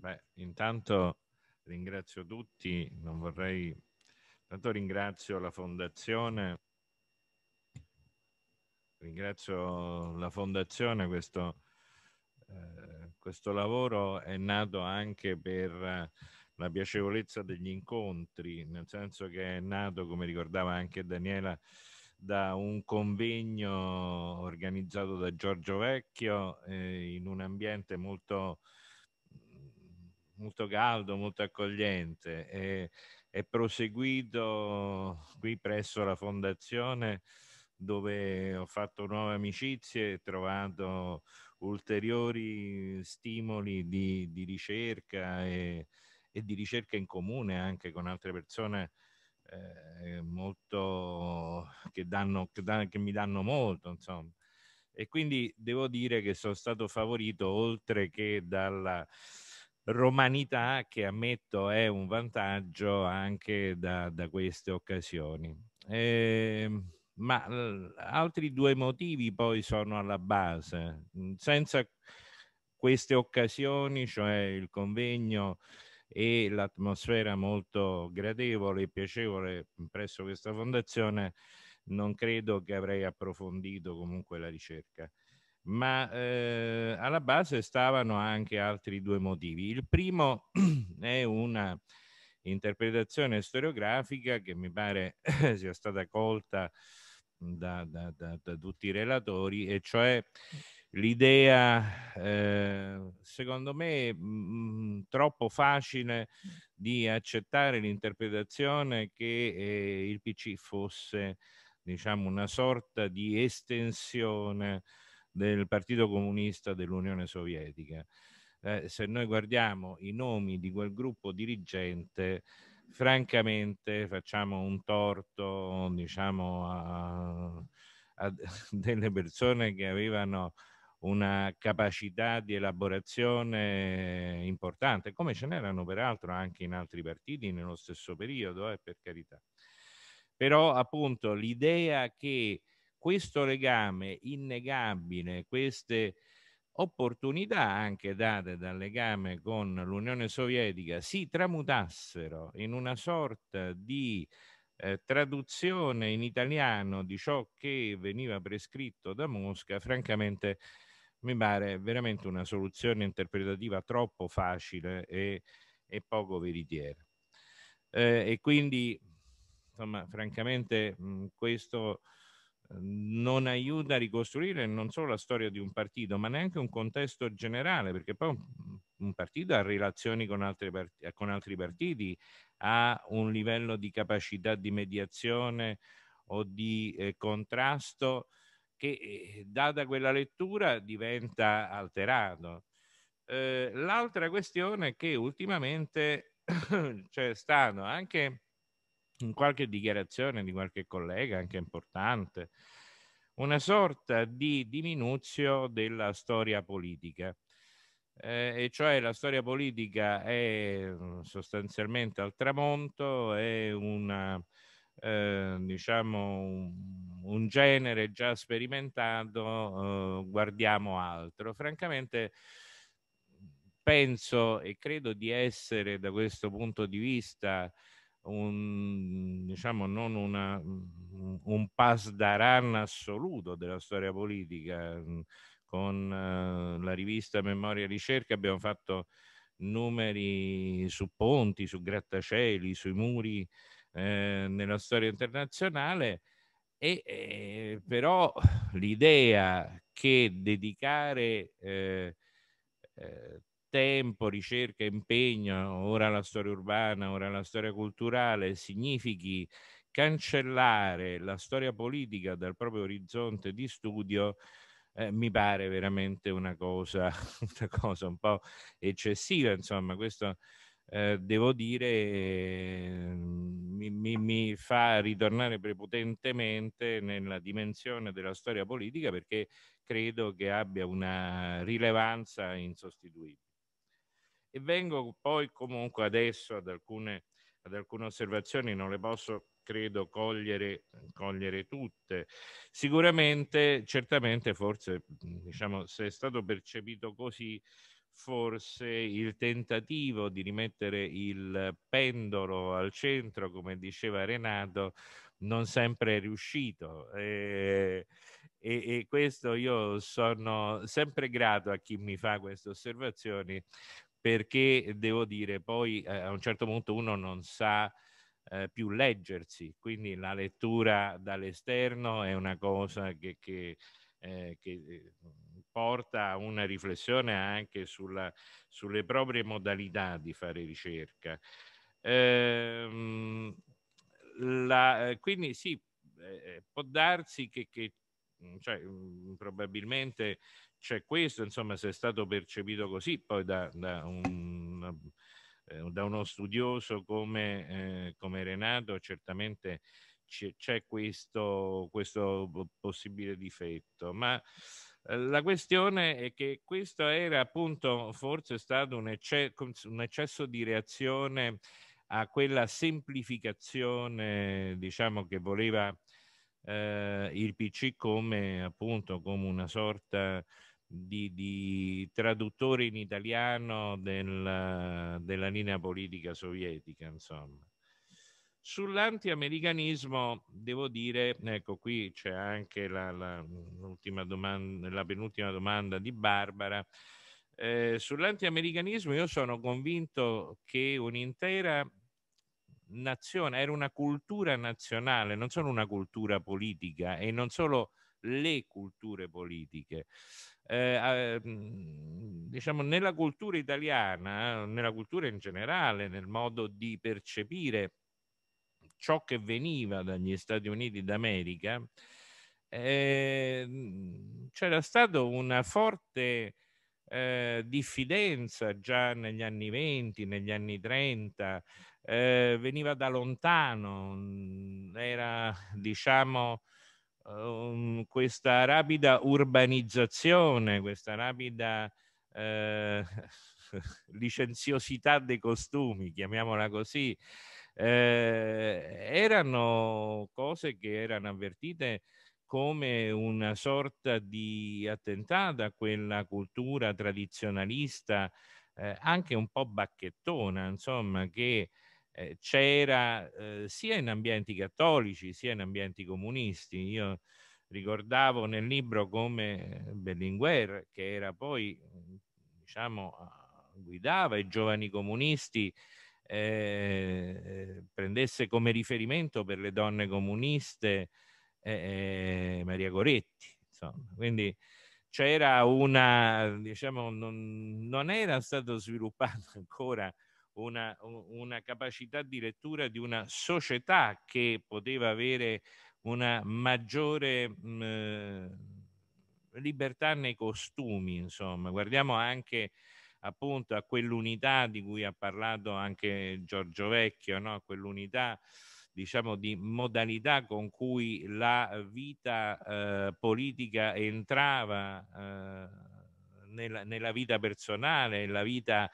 Beh, intanto ringrazio tutti, non vorrei... Intanto ringrazio la Fondazione, ringrazio la Fondazione, questo, eh, questo lavoro è nato anche per la piacevolezza degli incontri, nel senso che è nato, come ricordava anche Daniela, da un convegno organizzato da Giorgio Vecchio eh, in un ambiente molto molto caldo, molto accogliente. E, è proseguito qui presso la fondazione dove ho fatto nuove amicizie e trovato ulteriori stimoli di, di ricerca e, e, di ricerca in comune anche con altre persone eh, molto, che, danno, che, danno, che mi danno molto, insomma e quindi devo dire che sono stato favorito oltre che dalla romanità che ammetto è un vantaggio anche da, da queste occasioni. Ehm, eh, ma altri due motivi poi sono alla base. Mm, senza queste occasioni, cioè il convegno e l'atmosfera molto gradevole e piacevole presso questa fondazione, non credo che avrei approfondito comunque la ricerca ma eh, alla base stavano anche altri due motivi. Il primo è una interpretazione storiografica che mi pare sia stata colta da, da, da, da tutti i relatori, e cioè l'idea, eh, secondo me, mh, mm, troppo facile di accettare l'interpretazione che eh, il PC fosse diciamo, una sorta di estensione del Partito Comunista dell'Unione Sovietica. Eh, se noi guardiamo i nomi di quel gruppo dirigente, francamente facciamo un torto diciamo, a, a delle persone che avevano una capacità di elaborazione importante, come ce n'erano peraltro anche in altri partiti nello stesso periodo, eh, per carità. Però appunto l'idea che questo legame innegabile, queste opportunità anche date dal legame con l'Unione Sovietica si tramutassero in una sorta di eh, traduzione in italiano di ciò che veniva prescritto da Mosca, francamente mi pare veramente una soluzione interpretativa troppo facile e, e poco veritiera. Eh, e quindi, insomma, francamente mh, questo non aiuta a ricostruire non solo la storia di un partito, ma neanche un contesto generale, perché poi un partito ha relazioni con altri, partiti, con altri partiti ha un livello di capacità di mediazione o di eh, contrasto che, eh, data quella lettura, diventa alterato. Eh, l'altra questione è che ultimamente c'è cioè, stato anche in qualche dichiarazione di qualche collega anche importante, una sorta di diminuzio della storia politica. Eh, e cioè la storia politica è mm, sostanzialmente al tramonto, è una, eh, diciamo un, un, genere già sperimentato, eh, guardiamo altro. Francamente penso e credo di essere da questo punto di vista un, diciamo, non una, un pass d'aran assoluto della storia politica. Mm, con eh, la rivista Memoria e Ricerca abbiamo fatto numeri su ponti, su grattacieli, sui muri eh, nella storia internazionale, e, eh, però l'idea che dedicare eh, eh tempo, ricerca, impegno, ora la storia urbana, ora la storia culturale, significhi cancellare la storia politica dal proprio orizzonte di studio, eh, mi pare veramente una cosa, una cosa un po' eccessiva, insomma, questo eh, devo dire ehm, mi, mi, mi, fa ritornare prepotentemente nella dimensione della storia politica perché credo che abbia una rilevanza insostituibile. E vengo poi comunque adesso ad alcune, ad alcune osservazioni, non le posso credo cogliere, cogliere tutte. Sicuramente, certamente, forse, diciamo, se è stato percepito così, forse il tentativo di rimettere il pendolo al centro, come diceva Renato, non sempre è riuscito. E, e, e questo io sono sempre grato a chi mi fa queste osservazioni perché devo dire poi eh, a un certo punto uno non sa eh, più leggersi, quindi la lettura dall'esterno è una cosa che, che, eh, che eh, porta a una riflessione anche sulla, sulle proprie modalità di fare ricerca. Ehm, la, eh, quindi sì, eh, può darsi che, che cioè, mm, probabilmente c'è cioè, questo, insomma, se è stato percepito così poi da, da, un, eh, da uno studioso come, eh, come Renato, certamente c'è, c'è questo, questo, possibile difetto, ma eh, la questione è che questo era appunto forse stato un, ecce- un eccesso di reazione a quella semplificazione, diciamo, che voleva eh, il PC come appunto come una sorta di, di traduttore in italiano del, della linea politica sovietica, insomma. Sull'antiamericanismo devo dire, ecco qui c'è anche la, la, domanda, la penultima domanda di Barbara, eh, sull'antiamericanismo io sono convinto che un'intera nazione, era una cultura nazionale, non solo una cultura politica e non solo le culture politiche eh, diciamo, nella cultura italiana, eh, nella cultura in generale, nel modo di percepire ciò che veniva dagli Stati Uniti d'America, eh, c'era stata una forte eh, diffidenza già negli anni 20, negli anni 30, eh, veniva da lontano, era diciamo um, questa rapida urbanizzazione, questa rapida eh, licenziosità dei costumi, chiamiamola così, eh, erano cose che erano avvertite come una sorta di attentato a quella cultura tradizionalista, eh, anche un po' bacchettona, insomma, che eh, c'era eh, sia in ambienti cattolici sia in ambienti comunisti. Io ricordavo nel libro come Berlinguer, che era poi, mm, diciamo, ah, guidava i giovani comunisti, eh, prendesse come riferimento per le donne comuniste eh, eh, Maria Goretti. Insomma. Quindi c'era una, diciamo, non, non era stato sviluppato ancora una, una capacità di lettura di una società che poteva avere una maggiore mh, mhmm, libertà nei costumi, insomma. Guardiamo anche appunto a quell'unità di cui ha parlato anche Giorgio Vecchio, no? a quell'unità diciamo di modalità con cui la vita eh, politica entrava eh, nella, nella, vita personale, la vita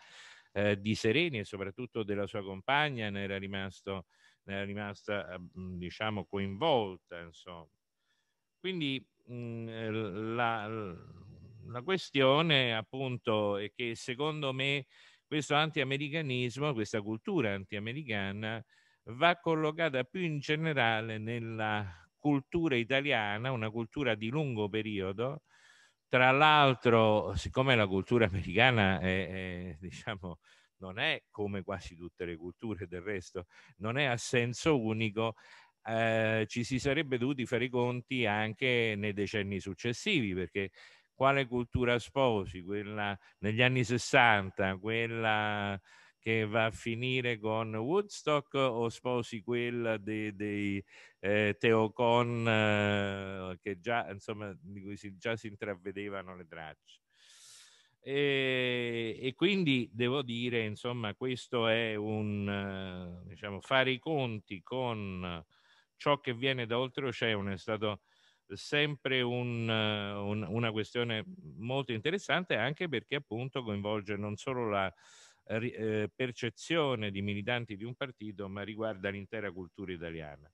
eh, di Sereni e soprattutto della sua compagna ne era, rimasto, ne era rimasta, eh, diciamo, coinvolta. Insomma. Quindi mh, eh, la, la questione appunto è che secondo me questo antiamericanismo, questa cultura antiamericana va collocata più in generale nella cultura italiana, una cultura di lungo periodo, tra l'altro, siccome la cultura americana è, è, diciamo, non è come quasi tutte le culture del resto, non è a senso unico, eh, ci si sarebbe dovuti fare i conti anche nei decenni successivi, perché quale cultura sposi? Quella negli anni 60, quella che va a finire con Woodstock o sposi quella dei, dei eh, Teocon eh, che già, insomma, di cui si, già si intravedevano le tracce. E, e, quindi devo dire, insomma, questo è un, eh, diciamo, fare i conti con ciò che viene da oltreoceano è stato sempre un, eh, un, una questione molto interessante anche perché appunto coinvolge non solo la, eh, percezione di militanti di un partito, ma riguarda l'intera cultura italiana.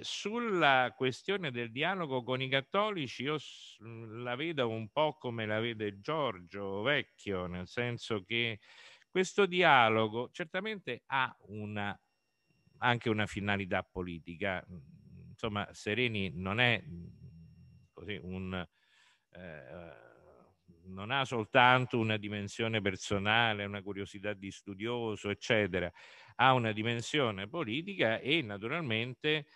sulla questione del dialogo con i cattolici io mm, la vedo un po' come la vede Giorgio Vecchio, nel senso che questo dialogo certamente ha una, anche una finalità politica. Insomma, Sereni non è mm, così un... Eh, non ha soltanto una dimensione personale, una curiosità di studioso, eccetera, ha una dimensione politica e naturalmente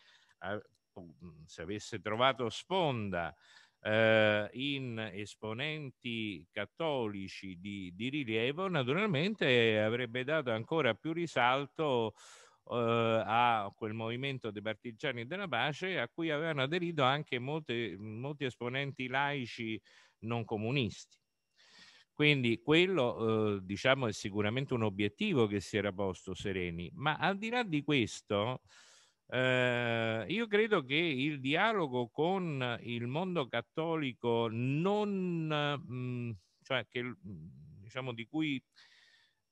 se avesse trovato sponda eh, in esponenti cattolici di, di, rilievo, naturalmente avrebbe dato ancora più risalto eh, a quel movimento dei partigiani della pace a cui avevano aderito anche molte, molti esponenti laici non comunisti. Quindi quello eh, diciamo è sicuramente un obiettivo che si era posto Sereni, ma al di là di questo eh, io credo che il dialogo con il mondo cattolico non, mh, mm, cioè che, mm, diciamo di cui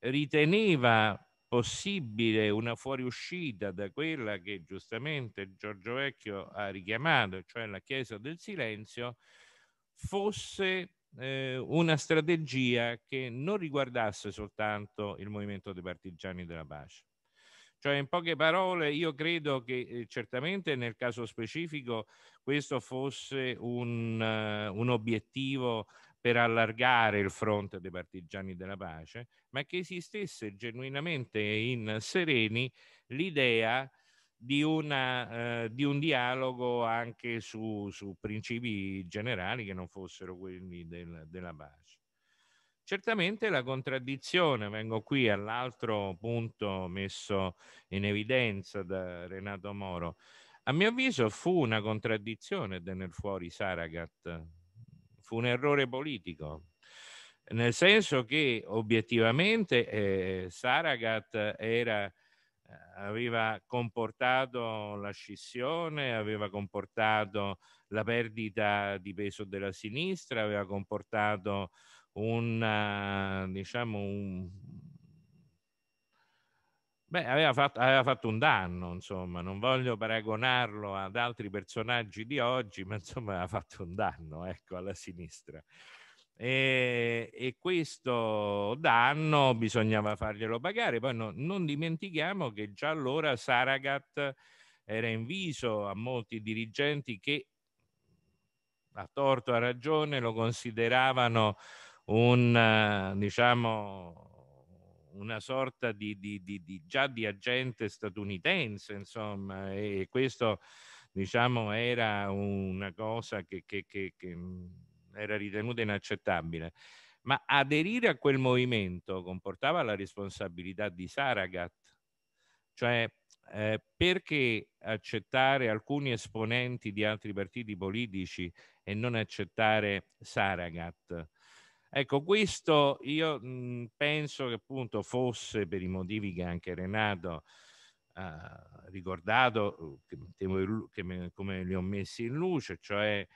riteneva possibile una fuoriuscita da quella che giustamente Giorgio Vecchio ha richiamato, cioè la Chiesa del Silenzio, fosse eh, una strategia che non riguardasse soltanto il movimento dei partigiani della pace. Cioè, in poche parole, io credo che eh, certamente nel caso specifico questo fosse un, uh, un obiettivo per allargare il fronte dei partigiani della pace, ma che esistesse genuinamente in Sereni l'idea di, una, eh, di un dialogo anche su, su, principi generali che non fossero quelli del, della pace. Certamente la contraddizione, vengo qui all'altro punto messo in evidenza da Renato Moro, a mio avviso fu una contraddizione tenere fuori Saragat, fu un errore politico, nel senso che obiettivamente eh, Saragat era aveva comportato la scissione, aveva comportato la perdita di peso della sinistra, aveva comportato un, diciamo, un... Beh, aveva fatto, aveva fatto un danno, insomma, non voglio paragonarlo ad altri personaggi di oggi, ma insomma aveva fatto un danno, ecco, alla sinistra. E, e, questo danno bisognava farglielo pagare. Poi no, non dimentichiamo che già allora Saragat era in viso a molti dirigenti che a torto a ragione lo consideravano un, diciamo, una sorta di, di, di, di, già di agente statunitense, insomma, e questo diciamo era una cosa che, che, che, che era ritenuta inaccettabile. Ma aderire a quel movimento comportava la responsabilità di Saragat, cioè eh, perché accettare alcuni esponenti di altri partiti politici e non accettare Saragat? Ecco, questo io mh, mm, penso che appunto fosse per i motivi che anche Renato ha ricordato, che, che me, come li ho messi in luce, cioè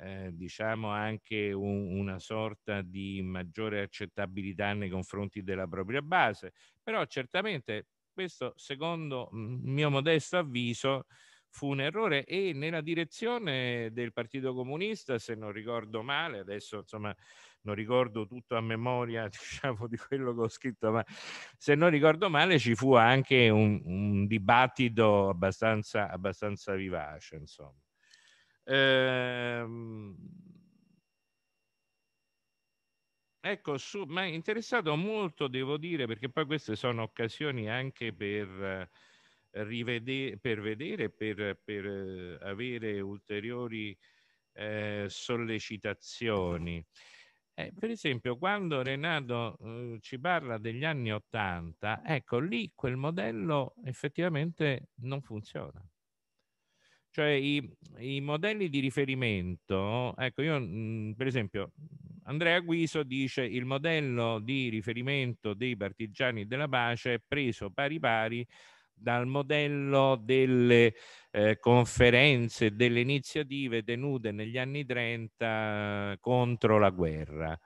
eh, diciamo anche un, una sorta di maggiore accettabilità nei confronti della propria base, però certamente questo secondo mio modesto avviso fu un errore e nella direzione del Partito Comunista, se non ricordo male, adesso insomma non ricordo tutto a memoria diciamo di quello che ho scritto, ma se non ricordo male ci fu anche un, un dibattito abbastanza, abbastanza vivace, insomma. Ehm... Ecco, su, mi è interessato molto, devo dire, perché poi queste sono occasioni anche per eh, rivedere, per vedere, per, per eh, avere ulteriori eh, sollecitazioni. Eh, per esempio, quando Renato eh, ci parla degli anni Ottanta, ecco lì quel modello effettivamente non funziona. Cioè i, i modelli di riferimento, ecco io mh, mhmm, per esempio Andrea Guiso dice il modello di riferimento dei partigiani della pace è preso pari pari dal modello delle eh, conferenze, delle iniziative tenute negli anni 30 eh, contro la guerra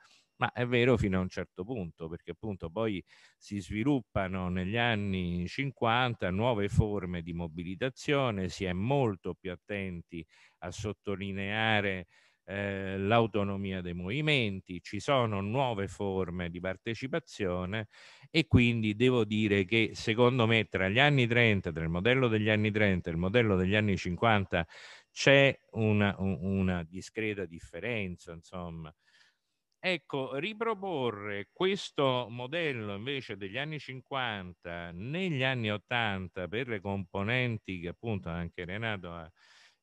ma è vero fino a un certo punto, perché appunto poi si sviluppano negli anni 50 nuove forme di mobilitazione, si è molto più attenti a sottolineare eh, l'autonomia dei movimenti, ci sono nuove forme di partecipazione e quindi devo dire che secondo me tra gli anni 30, tra il modello degli anni 30 e il modello degli anni 50 c'è una, una discreta differenza, insomma, Ecco, riproporre questo modello invece degli anni 50 negli anni 80 per le componenti che appunto anche Renato ha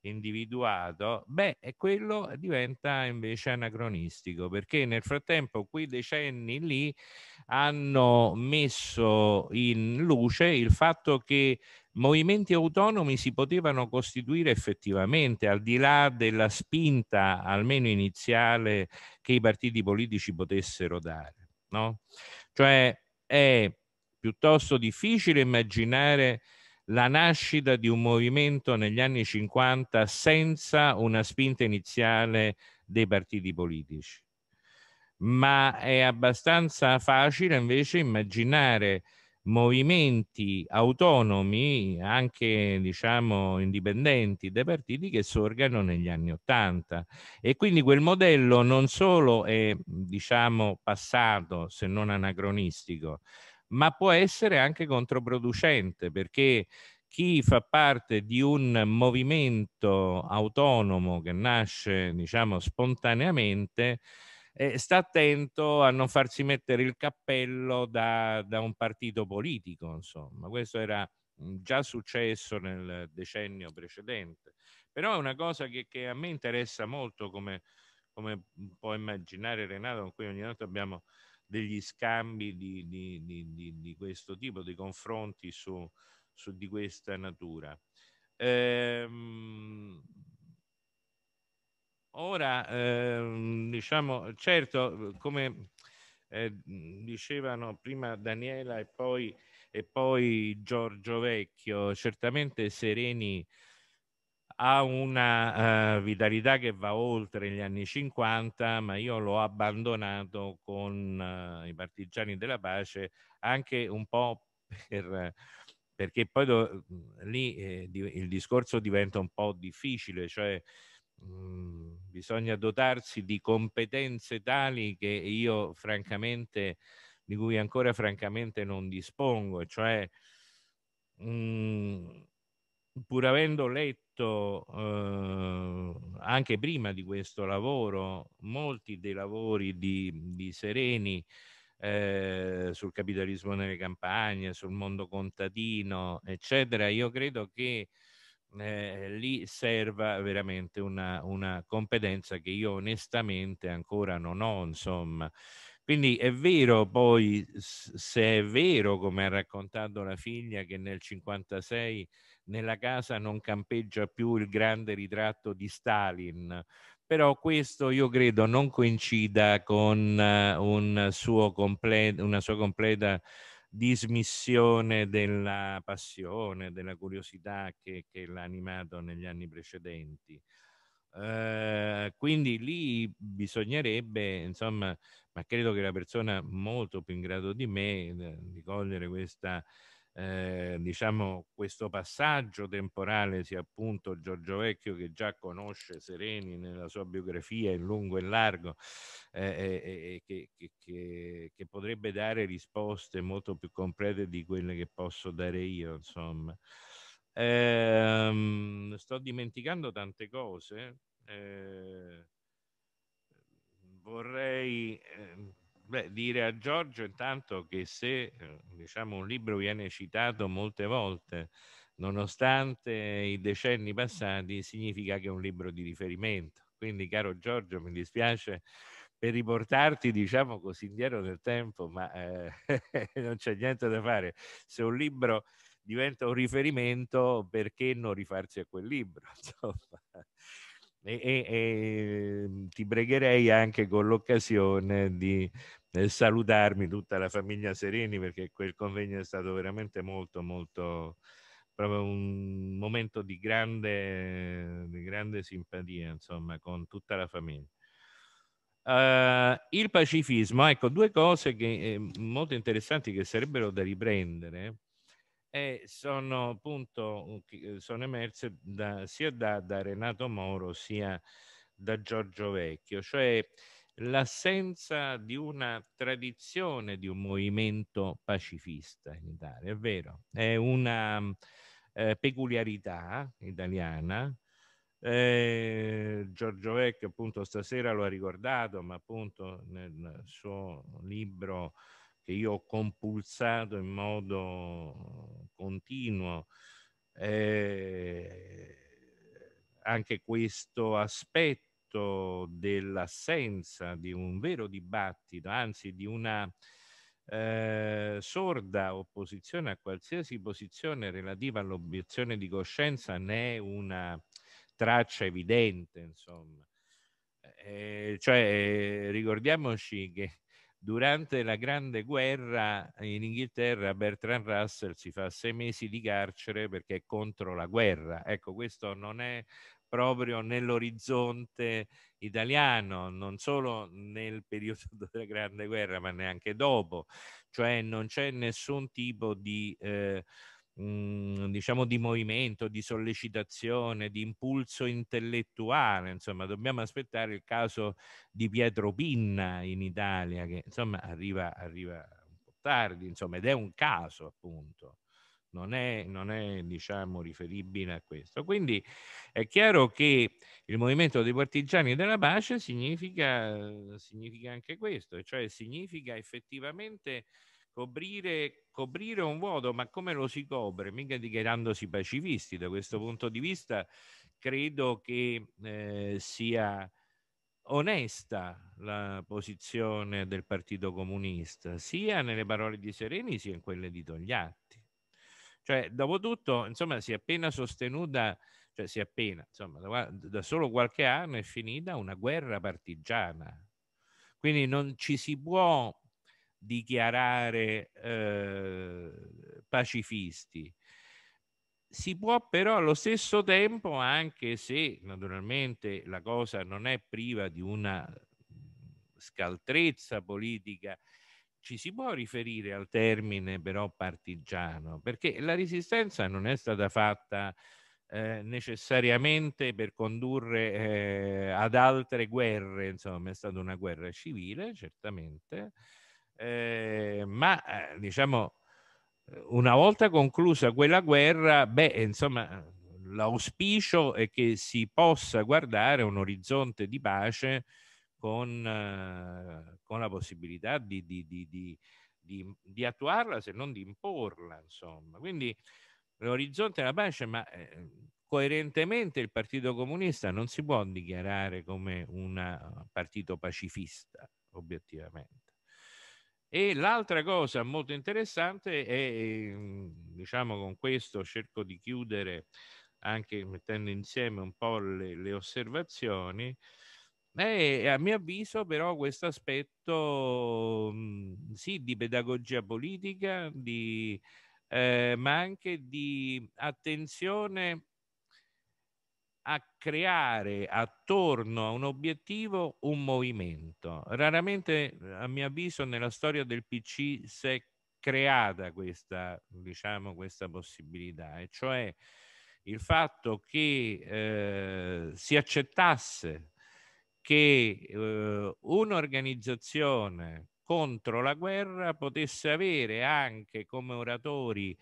individuato, beh, quello diventa invece anacronistico perché nel frattempo quei decenni lì hanno messo in luce il fatto che movimenti autonomi si potevano costituire effettivamente, al di là della spinta, almeno iniziale, che i partiti politici potessero dare. No? Cioè è piuttosto difficile immaginare la nascita di un movimento negli anni 50 senza una spinta iniziale dei partiti politici. Ma è abbastanza facile invece immaginare movimenti autonomi, anche diciamo indipendenti dai partiti che sorgano negli anni Ottanta. E quindi quel modello non solo è diciamo passato, se non anacronistico, ma può essere anche controproducente perché chi fa parte di un movimento autonomo che nasce diciamo spontaneamente eh, sta attento a non farsi mettere il cappello da, da un partito politico, insomma. Questo era mhmm, già successo nel decennio precedente. Però è una cosa che, che a me interessa molto, come, come può immaginare Renato, con cui ogni tanto abbiamo degli scambi di, di, di, di questo tipo, di confronti su, su di questa natura. Ehm, Ora, eh, diciamo, certo, come eh, dicevano prima Daniela e poi, e poi, Giorgio Vecchio, certamente Sereni ha una eh, vitalità che va oltre gli anni 50, ma io l'ho abbandonato con eh, i partigiani della pace anche un po' per perché poi do, lì eh, di, il discorso diventa un po' difficile, cioè Mm, bisogna dotarsi di competenze tali che io francamente, di cui ancora francamente non dispongo, cioè mh, mm, pur avendo letto eh, anche prima di questo lavoro molti dei lavori di, di Sereni eh, sul capitalismo nelle campagne, sul mondo contadino, eccetera, io credo che eh, lì serva veramente una, una, competenza che io onestamente ancora non ho, insomma. Quindi è vero poi, se è vero, come ha raccontato la figlia, che nel 56 nella casa non campeggia più il grande ritratto di Stalin, però questo io credo non coincida con eh, un suo comple- una sua completa dismissione della passione, della curiosità che, che l'ha animato negli anni precedenti. Eh, quindi lì bisognerebbe, insomma, ma credo che la persona molto più in grado di me eh, di cogliere questa eh, diciamo, questo passaggio temporale sia appunto Giorgio Vecchio che già conosce Sereni nella sua biografia in lungo e largo eh, eh, eh, eh che, che, che, potrebbe dare risposte molto più complete di quelle che posso dare io insomma ehm, sto dimenticando tante cose vorrei ehm, Beh, dire a Giorgio intanto che se eh, diciamo, un libro viene citato molte volte, nonostante i decenni passati, significa che è un libro di riferimento. Quindi, caro Giorgio, mi dispiace per riportarti, diciamo così, indietro nel tempo, ma eh, non c'è niente da fare. Se un libro diventa un riferimento, perché non rifarsi a quel libro? E, e, e, ti pregherei anche con l'occasione di nel salutarmi tutta la famiglia Sereni perché quel convegno è stato veramente molto molto proprio un momento di grande, di grande simpatia insomma con tutta la famiglia. Uh, il pacifismo, ecco due cose che, eh, molto interessanti che sarebbero da riprendere e eh, sono appunto eh, sono emerse da, sia da, da Renato Moro sia da Giorgio Vecchio, cioè l'assenza di una tradizione di un movimento pacifista in Italia, è vero, è una eh, peculiarità italiana. Eh, Giorgio Vecchio appunto stasera lo ha ricordato, ma appunto nel suo libro che io ho compulsato in modo continuo, eh, anche questo aspetto frutto dell'assenza di un vero dibattito, anzi di una eh, sorda opposizione a qualsiasi posizione relativa all'obiezione di coscienza ne è una traccia evidente, insomma. Eh, cioè, ricordiamoci che durante la Grande Guerra in Inghilterra Bertrand Russell si fa sei mesi di carcere perché è contro la guerra. Ecco, questo non è proprio nell'orizzonte italiano, non solo nel periodo della Grande Guerra, ma neanche dopo. Cioè non c'è nessun tipo di, eh, mh, mm, diciamo di movimento, di sollecitazione, di impulso intellettuale. Insomma, dobbiamo aspettare il caso di Pietro Pinna in Italia, che insomma arriva, arriva un po' tardi, insomma, ed è un caso appunto non è, non è diciamo, riferibile a questo. Quindi è chiaro che il movimento dei partigiani della pace significa, eh, significa anche questo, cioè significa effettivamente coprire, coprire un vuoto, ma come lo si copre? Mica dichiarandosi pacifisti. Da questo punto di vista credo che eh, sia onesta la posizione del Partito Comunista, sia nelle parole di Sereni sia in quelle di Togliatti cioè, dopotutto, insomma, si è appena sostenuta, cioè si è appena, insomma, da, da solo qualche anno è finita una guerra partigiana. Quindi non ci si può dichiarare eh, pacifisti. Si può però allo stesso tempo, anche se naturalmente la cosa non è priva di una scaltrezza politica ci si può riferire al termine però partigiano, perché la resistenza non è stata fatta eh, necessariamente per condurre eh, ad altre guerre, insomma è stata una guerra civile certamente, eh, ma eh, diciamo eh, una volta conclusa quella guerra, beh insomma l'auspicio è che si possa guardare un orizzonte di pace con, eh, con la possibilità di, di, di, di, attuarla se non di imporla. Insomma. Quindi l'orizzonte è la pace, ma eh, coerentemente il Partito Comunista non si può dichiarare come un eh, partito pacifista, obiettivamente. E l'altra cosa molto interessante è, ehm, diciamo con questo cerco di chiudere anche mettendo insieme un po' le, le osservazioni, eh, a mio avviso però questo aspetto mhmm, sì di pedagogia politica, di, eh, ma anche di attenzione a creare attorno a un obiettivo un movimento. Raramente, a mio avviso, nella storia del PC si è creata questa, diciamo, questa possibilità, e cioè il fatto che eh, si accettasse che eh, un'organizzazione contro la guerra potesse avere anche come oratori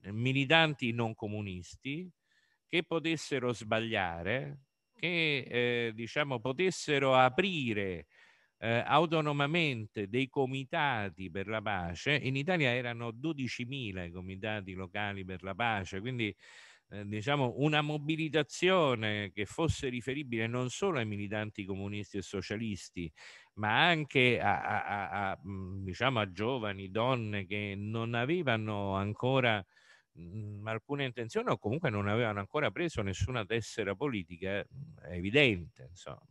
eh, militanti non comunisti che potessero sbagliare, che eh, diciamo potessero aprire eh, autonomamente dei comitati per la pace. In Italia erano 12.000 i comitati locali per la pace, quindi eh, diciamo, una mobilitazione che fosse riferibile non solo ai militanti comunisti e socialisti, ma anche a, a, a, a mm, diciamo, giovani, donne che non avevano ancora mm, alcuna intenzione o comunque non avevano ancora preso nessuna tessera politica, è evidente. Insomma.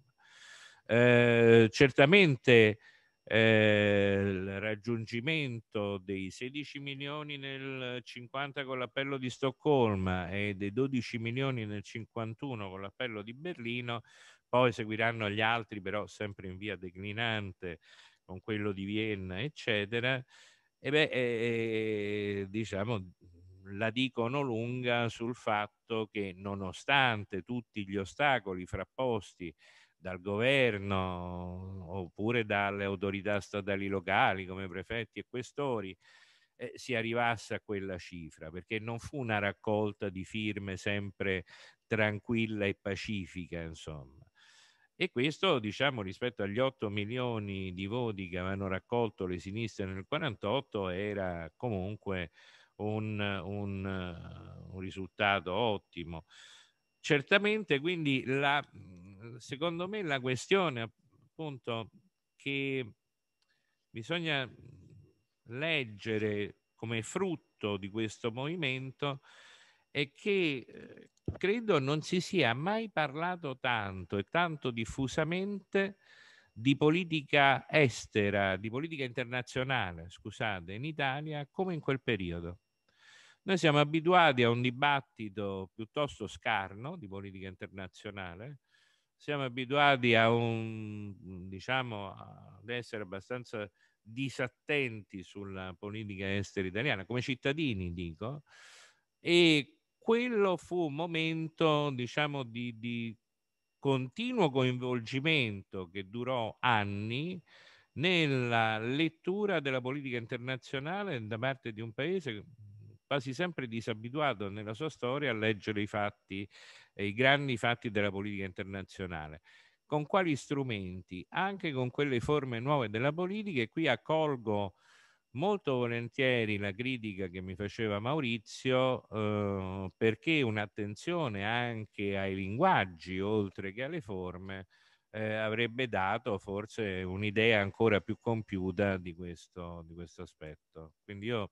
Eh, certamente eh, il raggiungimento dei 16 milioni nel 50 con l'appello di Stoccolma e dei 12 milioni nel 51 con l'appello di Berlino, poi seguiranno gli altri però sempre in via declinante con quello di Vienna, eccetera. E beh, eh, diciamo, la dicono lunga sul fatto che nonostante tutti gli ostacoli frapposti dal governo oppure dalle autorità statali locali come prefetti e questori eh, si arrivasse a quella cifra perché non fu una raccolta di firme sempre tranquilla e pacifica insomma e questo diciamo rispetto agli 8 milioni di voti che avevano raccolto le sinistre nel 48 era comunque un, un, un risultato ottimo certamente quindi la secondo me la questione appunto che bisogna leggere come frutto di questo movimento è che eh, credo non si sia mai parlato tanto e tanto diffusamente di politica estera, di politica internazionale, scusate, in Italia come in quel periodo. Noi siamo abituati a un dibattito piuttosto scarno di politica internazionale, siamo abituati a un, diciamo, ad essere abbastanza disattenti sulla politica estera italiana, come cittadini dico, e quello fu un momento, diciamo, di, di continuo coinvolgimento che durò anni nella lettura della politica internazionale da parte di un paese quasi sempre disabituato nella sua storia a leggere i fatti, eh, i grandi fatti della politica internazionale. Con quali strumenti? Anche con quelle forme nuove della politica e qui accolgo molto volentieri la critica che mi faceva Maurizio eh, perché un'attenzione anche ai linguaggi oltre che alle forme eh, avrebbe dato forse un'idea ancora più compiuta di questo, di questo aspetto. Quindi io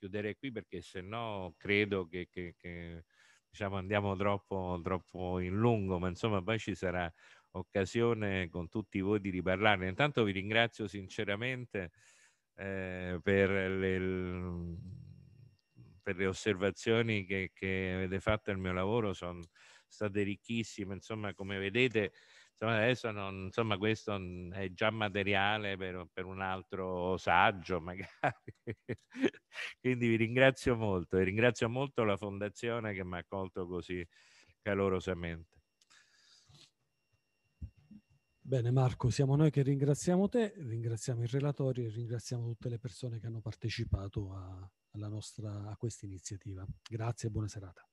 chiuderei qui perché se no credo che, che, che diciamo, andiamo troppo, troppo in lungo, ma insomma poi ci sarà occasione con tutti voi di riparlarne. Intanto vi ringrazio sinceramente eh, per, le, per, le, osservazioni che, che avete fatto al mio lavoro, sono state ricchissime, insomma come vedete insomma, adesso non, insomma, questo mm, è già materiale per, per un altro saggio, magari. Quindi vi ringrazio molto e ringrazio molto la fondazione che mi ha accolto così calorosamente. Bene Marco, siamo noi che ringraziamo te, ringraziamo i relatori e ringraziamo tutte le persone che hanno partecipato a, nostra, a questa iniziativa. Grazie e buona serata.